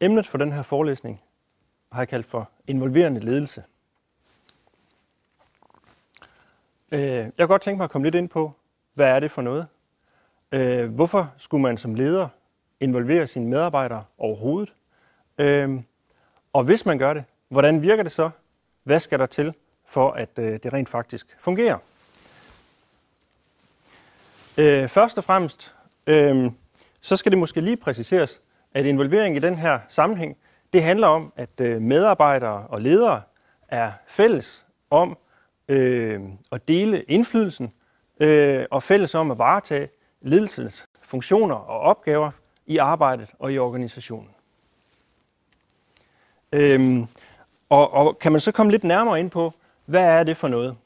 Emnet for den her forelæsning har jeg kaldt for involverende ledelse. Øh, jeg kunne godt tænke mig at komme lidt ind på, hvad er det for noget? Øh, hvorfor skulle man som leder involvere sine medarbejdere overhovedet? Øh, og hvis man gør det, hvordan virker det så? Hvad skal der til, for at det rent faktisk fungerer? Først og fremmest, så skal det måske lige præciseres, at involvering i den her sammenhæng, det handler om, at øh, medarbejdere og ledere er fælles om øh, at dele indflydelsen øh, og fælles om at varetage ledelsens funktioner og opgaver i arbejdet og i organisationen. Øh, og, og kan man så komme lidt nærmere ind på, hvad er det for noget?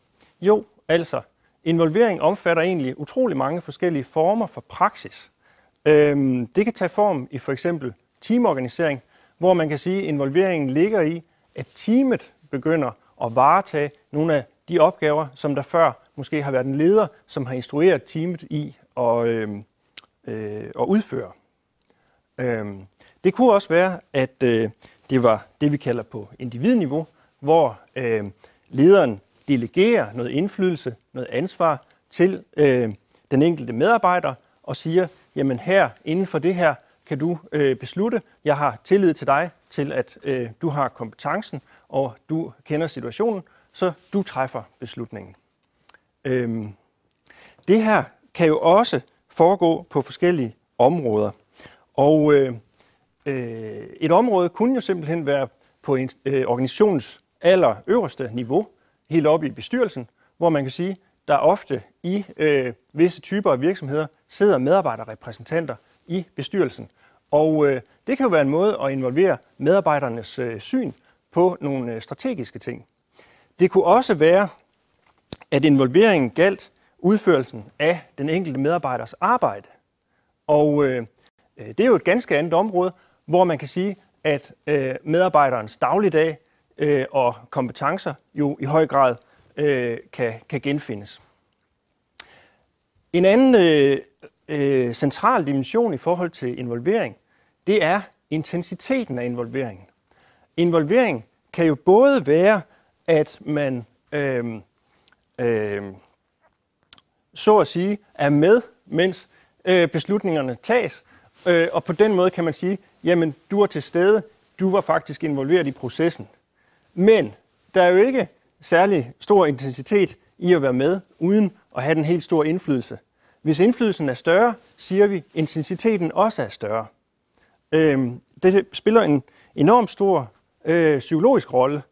Jo, altså, involvering omfatter egentlig utrolig mange forskellige former for praksis, Øhm, det kan tage form i for eksempel teamorganisering, hvor man kan sige, at involveringen ligger i, at teamet begynder at varetage nogle af de opgaver, som der før måske har været en leder, som har instrueret teamet i at, øh, øh, at udføre. Øhm, det kunne også være, at øh, det var det, vi kalder på individniveau, hvor øh, lederen delegerer noget indflydelse, noget ansvar til øh, den enkelte medarbejder og siger, jamen her inden for det her kan du øh, beslutte. Jeg har tillid til dig til, at øh, du har kompetencen, og du kender situationen, så du træffer beslutningen. Øhm, det her kan jo også foregå på forskellige områder. Og øh, øh, et område kunne jo simpelthen være på en, øh, aller allerøverste niveau, helt oppe i bestyrelsen, hvor man kan sige, der ofte i øh, visse typer af virksomheder sidder medarbejderrepræsentanter i bestyrelsen. Og øh, det kan jo være en måde at involvere medarbejdernes øh, syn på nogle øh, strategiske ting. Det kunne også være, at involveringen galt udførelsen af den enkelte medarbejders arbejde. Og øh, øh det er jo et ganske andet område, hvor man kan sige, at øh, medarbejderens dagligdag øh, og kompetencer jo i høj grad øh, kan, kan genfindes. En anden øh, øh, central dimension i forhold til involvering, det er intensiteten af involveringen. Involvering kan jo både være, at man øh, øh, så at sige er med, mens øh, beslutningerne tages, øh, og på den måde kan man sige, jamen du er til stede, du var faktisk involveret i processen. Men der er jo ikke særlig stor intensitet i at være med, uden at have den helt store indflydelse. Hvis indflydelsen er større, siger vi, at intensiteten også er større. Øh, det spiller en enormt stor øh, psykologisk rolle,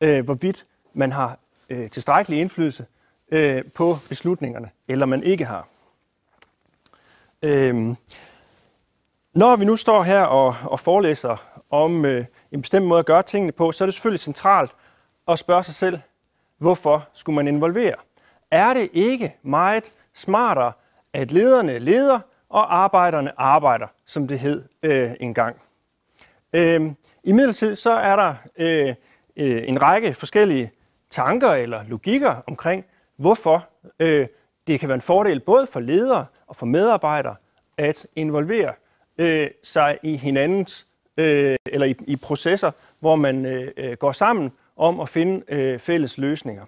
øh, hvorvidt man har øh, tilstrækkelig indflydelse øh, på beslutningerne, eller man ikke har. Øh, når vi nu står her og, og forelæser om øh, en bestemt måde at gøre tingene på, så er det selvfølgelig centralt at spørge sig selv, Hvorfor skulle man involvere? Er det ikke meget smartere, at lederne leder, og arbejderne arbejder, som det hed øh, engang? Øh, I midlertid så er der øh, øh, en række forskellige tanker eller logikker omkring, hvorfor øh, det kan være en fordel både for ledere og for medarbejdere at involvere øh, sig i hinandens øh, eller i, i processer, hvor man øh, øh går sammen om at finde øh, fælles løsninger.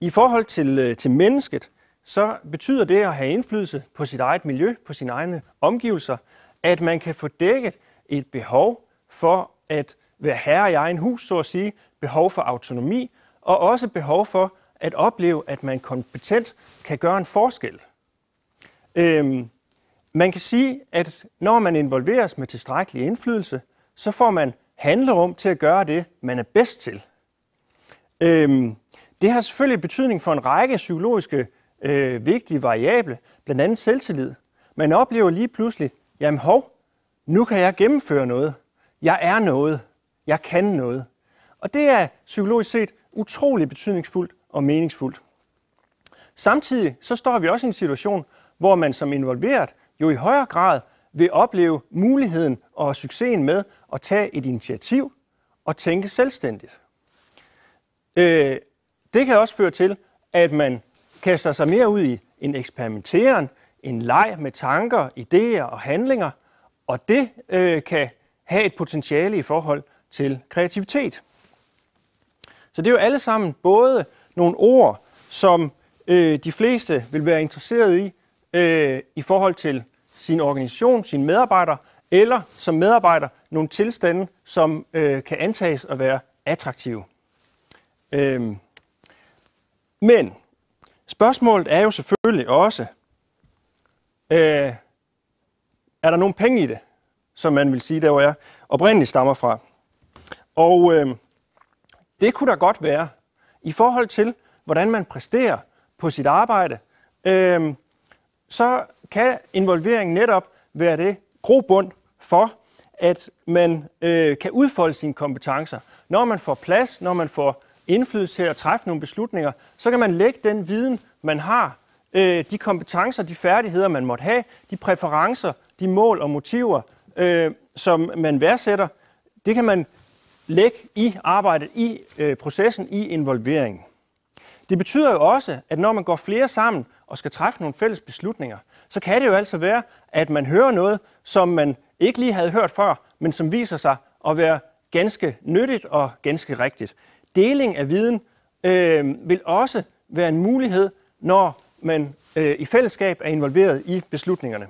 I forhold til, øh, til mennesket, så betyder det at have indflydelse på sit eget miljø, på sine egne omgivelser, at man kan få dækket et behov for at være herre i egen hus, så at sige, behov for autonomi, og også behov for at opleve, at man kompetent kan gøre en forskel. Øhm, man kan sige, at når man involveres med tilstrækkelig indflydelse, så får man handlerum til at gøre det, man er bedst til. Øhm, det har selvfølgelig betydning for en række psykologiske øh, vigtige variable, blandt andet selvtillid. Man oplever lige pludselig, jamen hov, nu kan jeg gennemføre noget. Jeg er noget. Jeg kan noget. Og det er psykologisk set utrolig betydningsfuldt og meningsfuldt. Samtidig så står vi også i en situation, hvor man som involveret jo i højere grad vil opleve muligheden og succesen med at tage et initiativ og tænke selvstændigt. Øh, det kan også føre til, at man kaster sig mere ud i en eksperimenteren, en leg med tanker, idéer og handlinger, og det øh, kan have et potentiale i forhold til kreativitet. Så det er jo alle sammen både nogle ord, som øh, de fleste vil være interesseret i øh, i forhold til sin organisation, sine medarbejdere, eller som medarbejder nogle tilstande, som øh, kan antages at være attraktive. Øhm, men spørgsmålet er jo selvfølgelig også, øh, er der nogen penge i det, som man vil sige, der hvor jeg oprindeligt stammer fra? Og øh, det kunne der godt være i forhold til, hvordan man præsterer på sit arbejde, øh, så kan involvering netop være det grobund for, at man øh, kan udfolde sine kompetencer. Når man får plads, når man får indflydelse til at træffe nogle beslutninger, så kan man lægge den viden, man har, øh, de kompetencer, de færdigheder, man måtte have, de præferencer, de mål og motiver, øh, som man værdsætter, det kan man lægge i arbejdet, i øh, processen, i involveringen. Det betyder jo også, at når man går flere sammen og skal træffe nogle fælles beslutninger, så kan det jo altså være, at man hører noget, som man ikke lige havde hørt før, men som viser sig at være ganske nyttigt og ganske rigtigt deling af viden øh, vil også være en mulighed, når man øh, i fællesskab er involveret i beslutningerne.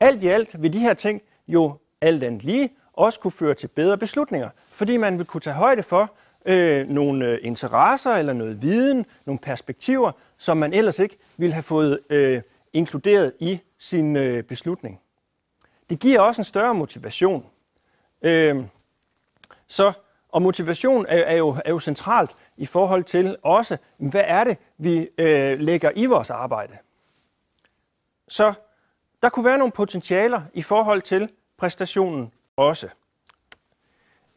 Alt i alt vil de her ting jo alt andet lige også kunne føre til bedre beslutninger, fordi man vil kunne tage højde for øh, nogle øh, interesser eller noget viden, nogle perspektiver, som man ellers ikke ville have fået øh, inkluderet i sin øh, beslutning. Det giver også en større motivation. Øh, så og motivation er, er, jo, er jo centralt i forhold til også, hvad er det, vi øh, lægger i vores arbejde. Så der kunne være nogle potentialer i forhold til præstationen også.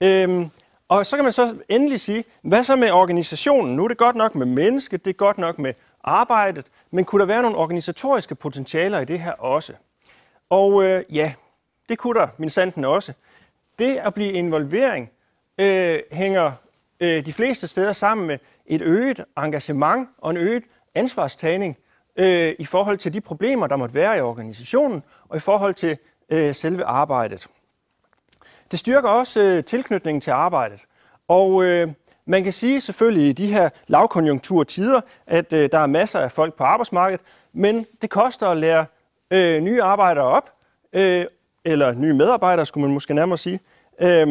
Øhm, og så kan man så endelig sige, hvad så med organisationen? Nu er det godt nok med mennesket, det er godt nok med arbejdet, men kunne der være nogle organisatoriske potentialer i det her også? Og øh, ja, det kunne der min sanden også. Det at blive involvering øh, hænger øh, de fleste steder sammen med et øget engagement og en øget ansvarstagning øh, i forhold til de problemer, der måtte være i organisationen og i forhold til øh, selve arbejdet. Det styrker også øh, tilknytningen til arbejdet. Og øh, man kan sige selvfølgelig i de her lavkonjunkturtider, at øh, der er masser af folk på arbejdsmarkedet, men det koster at lære øh, nye arbejdere op, øh, eller nye medarbejdere, skulle man måske nærmere sige. Øh,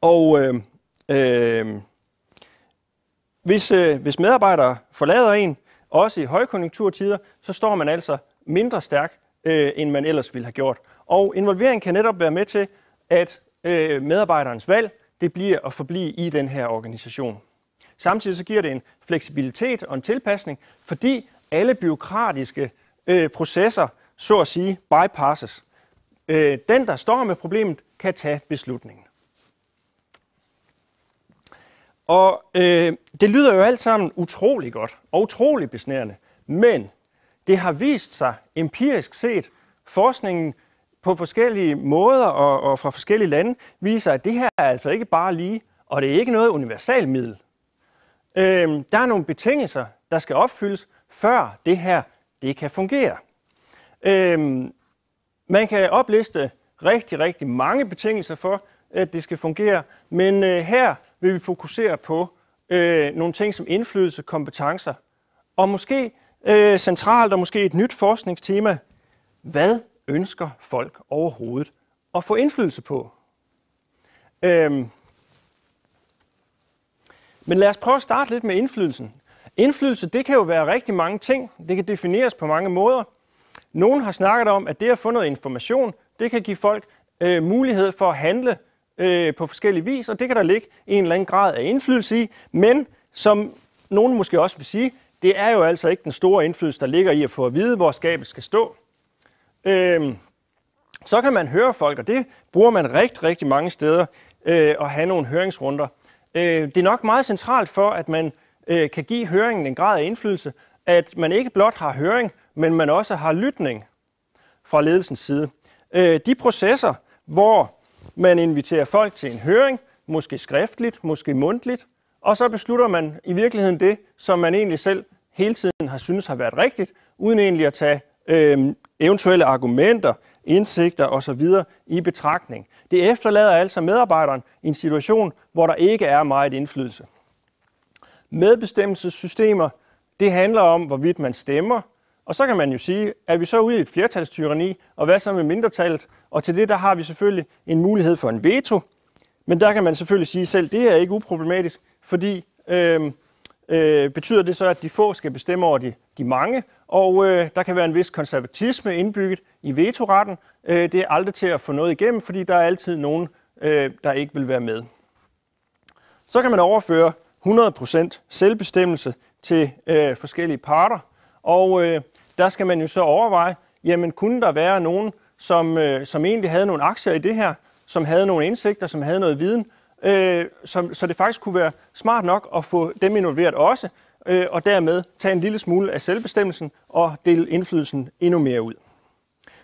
og øh, øh, hvis, øh, hvis medarbejdere forlader en, også i højkonjunkturtider, så står man altså mindre stærk, øh, end man ellers ville have gjort. Og involvering kan netop være med til, at øh, medarbejderens valg det bliver at forblive i den her organisation. Samtidig så giver det en fleksibilitet og en tilpasning, fordi alle byråkratiske øh, processer, så at sige, bypasses. Øh, den, der står med problemet, kan tage beslutningen. Og øh, det lyder jo alt sammen utrolig godt og utrolig besnærende, men det har vist sig empirisk set, forskningen på forskellige måder og, og fra forskellige lande viser, at det her er altså ikke bare lige, og det er ikke noget universalmiddel. Øh, der er nogle betingelser, der skal opfyldes, før det her det kan fungere. Øh, man kan opliste rigtig, rigtig mange betingelser for, at det skal fungere, men øh, her vil vi fokusere på øh, nogle ting som indflydelse, kompetencer, og måske øh, centralt og måske et nyt forskningstema. Hvad ønsker folk overhovedet at få indflydelse på? Øhm. Men lad os prøve at starte lidt med indflydelsen. Indflydelse, det kan jo være rigtig mange ting. Det kan defineres på mange måder. Nogen har snakket om, at det at få noget information, det kan give folk øh, mulighed for at handle øh, på forskellige vis, og det kan der ligge en eller anden grad af indflydelse i, men som nogen måske også vil sige, det er jo altså ikke den store indflydelse, der ligger i at få at vide, hvor skabet skal stå. Øh, så kan man høre folk, og det bruger man rigtig, rigtig mange steder, øh, at have nogle høringsrunder. Øh, det er nok meget centralt for, at man øh, kan give høringen en grad af indflydelse, at man ikke blot har høring, men man også har lytning fra ledelsens side. Øh, de processer, hvor man inviterer folk til en høring, måske skriftligt, måske mundtligt, og så beslutter man i virkeligheden det, som man egentlig selv hele tiden har synes har været rigtigt, uden egentlig at tage øh, eventuelle argumenter, indsigter osv. i betragtning. Det efterlader altså medarbejderen i en situation, hvor der ikke er meget indflydelse. Medbestemmelsessystemer, det handler om, hvorvidt man stemmer, og så kan man jo sige, at vi så ude i et flertalstyreni, og hvad så med mindretallet? Og til det, der har vi selvfølgelig en mulighed for en veto. Men der kan man selvfølgelig sige, selv det er ikke uproblematisk, fordi øh, øh, betyder det så, at de få skal bestemme over de, de mange, og øh, der kan være en vis konservatisme indbygget i vetoretten. Øh, det er aldrig til at få noget igennem, fordi der er altid nogen, øh, der ikke vil være med. Så kan man overføre 100% selvbestemmelse til øh, forskellige parter, og øh, der skal man jo så overveje, jamen kunne der være nogen, som, øh, som egentlig havde nogle aktier i det her, som havde nogle indsigter, som havde noget viden, øh, som, så det faktisk kunne være smart nok at få dem involveret også, øh, og dermed tage en lille smule af selvbestemmelsen og dele indflydelsen endnu mere ud.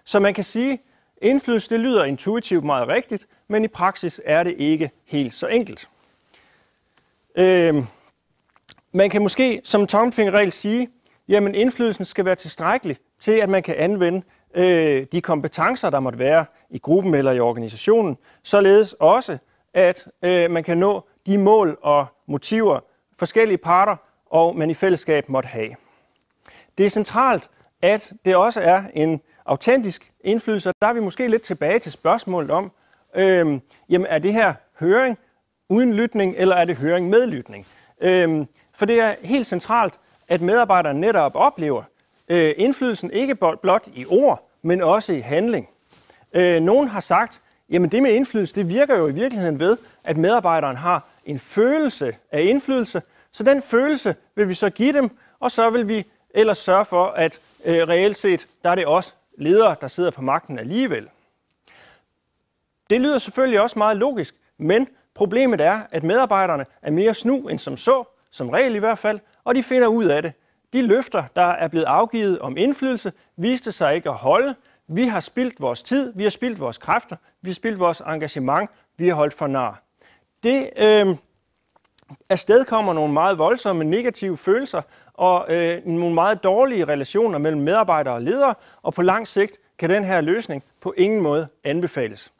Så man kan sige, indflydelse det lyder intuitivt meget rigtigt, men i praksis er det ikke helt så enkelt. Øh, man kan måske som tomfingerregel sige, jamen indflydelsen skal være tilstrækkelig til, at man kan anvende øh, de kompetencer, der måtte være i gruppen eller i organisationen, således også, at øh, man kan nå de mål og motiver, forskellige parter og man i fællesskab måtte have. Det er centralt, at det også er en autentisk indflydelse, og der er vi måske lidt tilbage til spørgsmålet om, øh, jamen er det her høring uden lytning, eller er det høring med lytning? Øh, for det er helt centralt, at medarbejderne netop oplever øh, indflydelsen ikke blot i ord, men også i handling. Øh, nogen har sagt, jamen det med indflydelse, det virker jo i virkeligheden ved, at medarbejderen har en følelse af indflydelse, så den følelse vil vi så give dem, og så vil vi ellers sørge for, at øh, reelt set, der er det også ledere, der sidder på magten alligevel. Det lyder selvfølgelig også meget logisk, men problemet er, at medarbejderne er mere snu end som så, som regel i hvert fald, og de finder ud af det. De løfter, der er blevet afgivet om indflydelse, viste sig ikke at holde. Vi har spildt vores tid, vi har spildt vores kræfter, vi har spildt vores engagement, vi har holdt for nar. Det øh, afstedkommer nogle meget voldsomme negative følelser og øh, nogle meget dårlige relationer mellem medarbejdere og ledere, og på lang sigt kan den her løsning på ingen måde anbefales.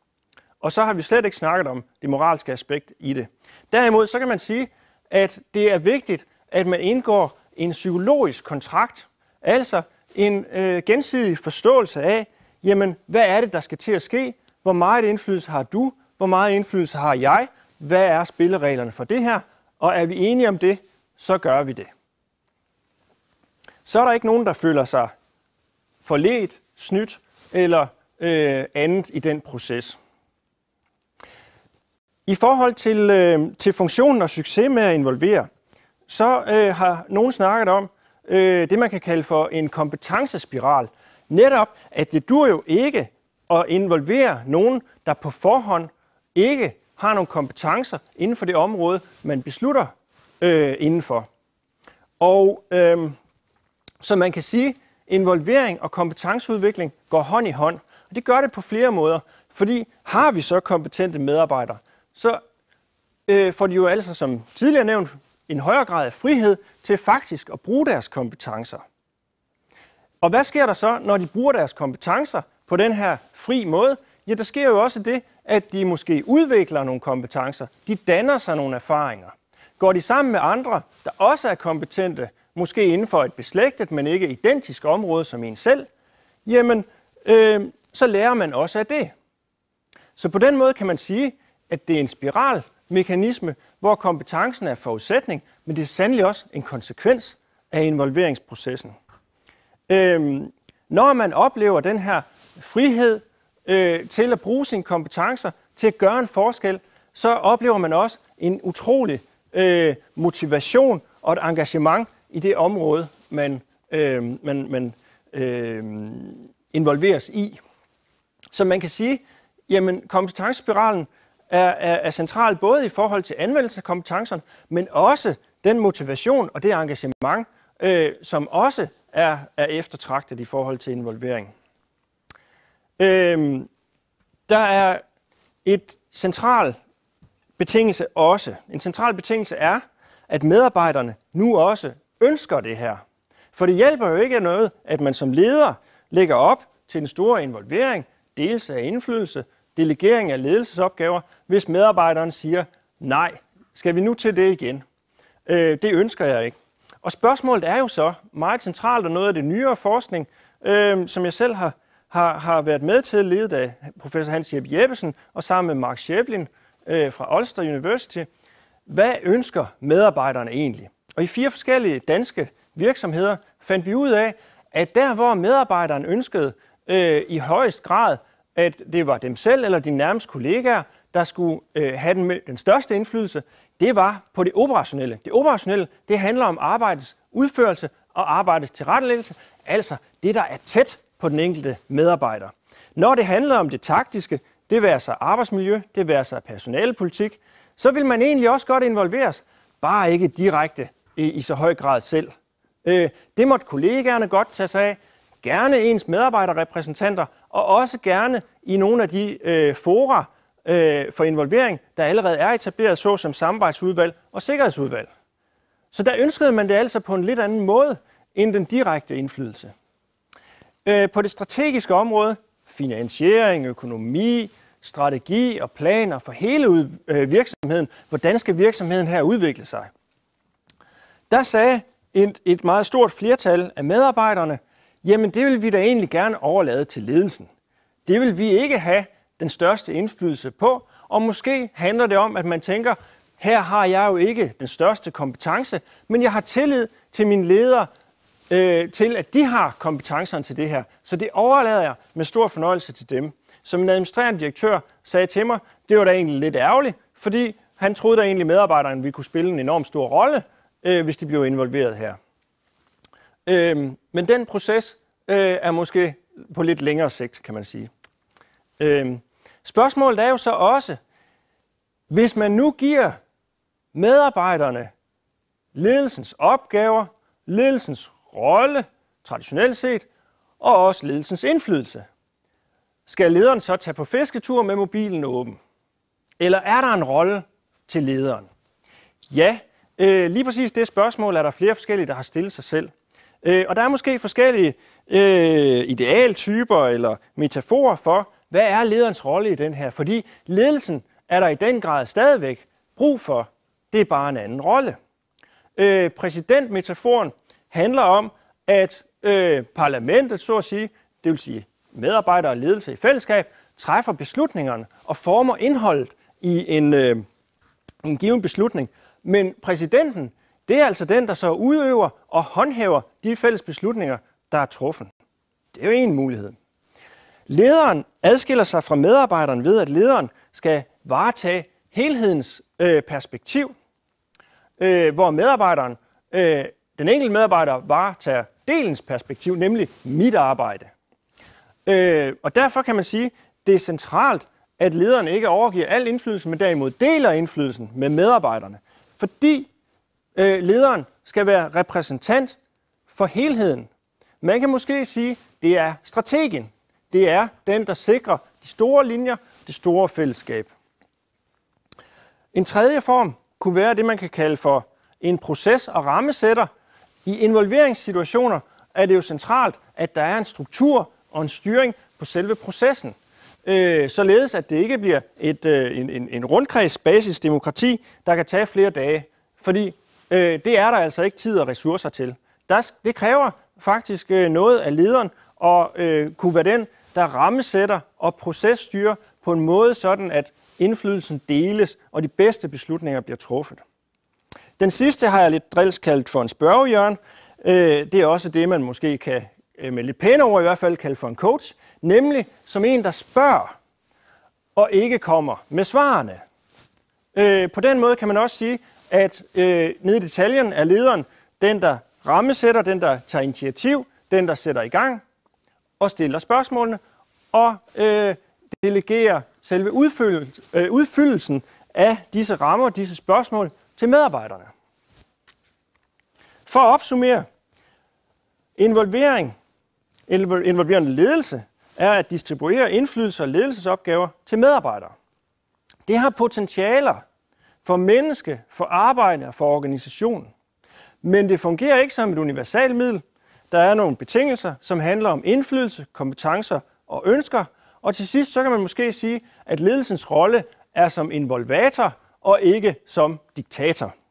Og så har vi slet ikke snakket om det moralske aspekt i det. Derimod så kan man sige, at det er vigtigt, at man indgår en psykologisk kontrakt, altså en øh, gensidig forståelse af, jamen, hvad er det, der skal til at ske? Hvor meget indflydelse har du? Hvor meget indflydelse har jeg? Hvad er spillereglerne for det her? Og er vi enige om det, så gør vi det. Så er der ikke nogen, der føler sig forledt, snydt eller øh, andet i den proces. I forhold til, øh, til funktionen og succes med at involvere, så øh, har nogen snakket om øh, det, man kan kalde for en kompetencespiral. Netop, at det dur jo ikke at involvere nogen, der på forhånd ikke har nogle kompetencer inden for det område, man beslutter øh, indenfor. Og øh, så man kan sige, involvering og kompetenceudvikling går hånd i hånd. Og det gør det på flere måder, fordi har vi så kompetente medarbejdere, så øh, får de jo altså, som tidligere nævnt, en højere grad af frihed til faktisk at bruge deres kompetencer. Og hvad sker der så, når de bruger deres kompetencer på den her fri måde? Ja, der sker jo også det, at de måske udvikler nogle kompetencer. De danner sig nogle erfaringer. Går de sammen med andre, der også er kompetente, måske inden for et beslægtet, men ikke identisk område som en selv, jamen, øh, så lærer man også af det. Så på den måde kan man sige, at det er en spiral, mekanisme, hvor kompetencen er forudsætning, men det er sandelig også en konsekvens af involveringsprocessen. Øhm, når man oplever den her frihed øh, til at bruge sine kompetencer til at gøre en forskel, så oplever man også en utrolig øh, motivation og et engagement i det område, man, øh, man, man øh, involveres i. Så man kan sige, jamen kompetencespiralen er, er, er central både i forhold til anvendelse af kompetencerne, men også den motivation og det engagement, øh, som også er, er eftertragtet i forhold til involvering. Øh, der er et central betingelse også. En central betingelse er, at medarbejderne nu også ønsker det her. For det hjælper jo ikke noget, at man som leder lægger op til en stor involvering, dels af indflydelse, delegering af ledelsesopgaver, hvis medarbejderen siger, nej, skal vi nu til det igen? Øh, det ønsker jeg ikke. Og spørgsmålet er jo så meget centralt, og noget af det nyere forskning, øh, som jeg selv har, har, har været med til, ledet af professor Hans Jeppe Jeppesen, og sammen med Mark Schäflin øh, fra Ulster University. Hvad ønsker medarbejderne egentlig? Og i fire forskellige danske virksomheder fandt vi ud af, at der, hvor medarbejderen ønskede øh, i højest grad at det var dem selv eller de nærmeste kollegaer, der skulle øh, have den, den største indflydelse, det var på det operationelle. Det operationelle, det handler om arbejdets udførelse og arbejdets tilrettelæggelse, altså det, der er tæt på den enkelte medarbejder. Når det handler om det taktiske, det vil altså arbejdsmiljø, det vil altså personalepolitik, så vil man egentlig også godt involveres, bare ikke direkte i, i så høj grad selv. Øh, det måtte kollegaerne godt tage sig af, gerne ens medarbejderrepræsentanter, og også gerne i nogle af de øh, fora øh, for involvering, der allerede er etableret, såsom samarbejdsudvalg og sikkerhedsudvalg. Så der ønskede man det altså på en lidt anden måde end den direkte indflydelse. Øh, på det strategiske område, finansiering, økonomi, strategi og planer for hele ud, øh, virksomheden, hvordan skal virksomheden her udvikle sig? Der sagde et, et meget stort flertal af medarbejderne, Jamen det vil vi da egentlig gerne overlade til ledelsen. Det vil vi ikke have den største indflydelse på, og måske handler det om, at man tænker, her har jeg jo ikke den største kompetence, men jeg har tillid til mine ledere, øh, til at de har kompetencerne til det her. Så det overlader jeg med stor fornøjelse til dem. Som en administrerende direktør sagde til mig, det var da egentlig lidt ærgerligt, fordi han troede da egentlig medarbejderne ville kunne spille en enorm stor rolle, øh, hvis de blev involveret her. Øh, men den proces øh, er måske på lidt længere sigt, kan man sige. Øh, spørgsmålet er jo så også, hvis man nu giver medarbejderne ledelsens opgaver, ledelsens rolle, traditionelt set, og også ledelsens indflydelse. Skal lederen så tage på fisketur med mobilen åben? Eller er der en rolle til lederen? Ja, øh, lige præcis det spørgsmål er der flere forskellige, der har stillet sig selv. Øh, og der er måske forskellige øh, idealtyper eller metaforer for, hvad er lederens rolle i den her? Fordi ledelsen er der i den grad stadigvæk brug for. Det er bare en anden rolle. Øh, præsidentmetaforen handler om, at øh, parlamentet, så at sige, det vil sige medarbejdere og ledelse i fællesskab, træffer beslutningerne og former indholdet i en, øh, en given beslutning. Men præsidenten det er altså den, der så udøver og håndhæver de fælles beslutninger, der er truffet. Det er jo en mulighed. Lederen adskiller sig fra medarbejderen ved, at lederen skal varetage helhedens øh, perspektiv, øh, hvor medarbejderen, øh, den enkelte medarbejder varetager delens perspektiv, nemlig mit arbejde. Øh, og derfor kan man sige, det er centralt, at lederen ikke overgiver al indflydelse, men derimod deler indflydelsen med medarbejderne. Fordi øh, lederen skal være repræsentant for helheden. Man kan måske sige, det er strategien. Det er den, der sikrer de store linjer, det store fællesskab. En tredje form kunne være det, man kan kalde for en proces- og rammesætter. I involveringssituationer er det jo centralt, at der er en struktur og en styring på selve processen, øh, således at det ikke bliver et, øh, en, en, en rundkredsbasisdemokrati, der kan tage flere dage. Fordi Øh, det er der altså ikke tid og ressourcer til. Der, det kræver faktisk øh, noget af lederen og øh, kunne være den, der rammesætter og processtyrer på en måde sådan, at indflydelsen deles, og de bedste beslutninger bliver truffet. Den sidste har jeg lidt drils kaldt for en spørgehjørn. Øh, det er også det, man måske kan øh, med lidt pæne ord i hvert fald kalde for en coach, nemlig som en, der spørger og ikke kommer med svarene. Øh, på den måde kan man også sige, at øh, nede i detaljen er lederen den, der rammesætter, den, der tager initiativ, den, der sætter i gang og stiller spørgsmålene, og øh, delegerer selve udfyldelsen, øh, udfyldelsen af disse rammer, disse spørgsmål til medarbejderne. For at opsummere, involvering, involverende ledelse, er at distribuere indflydelse og ledelsesopgaver til medarbejdere. Det har potentialer for menneske, for arbejde og for organisation. Men det fungerer ikke som et universalmiddel. Der er nogle betingelser, som handler om indflydelse, kompetencer og ønsker. Og til sidst så kan man måske sige, at ledelsens rolle er som involvator og ikke som diktator.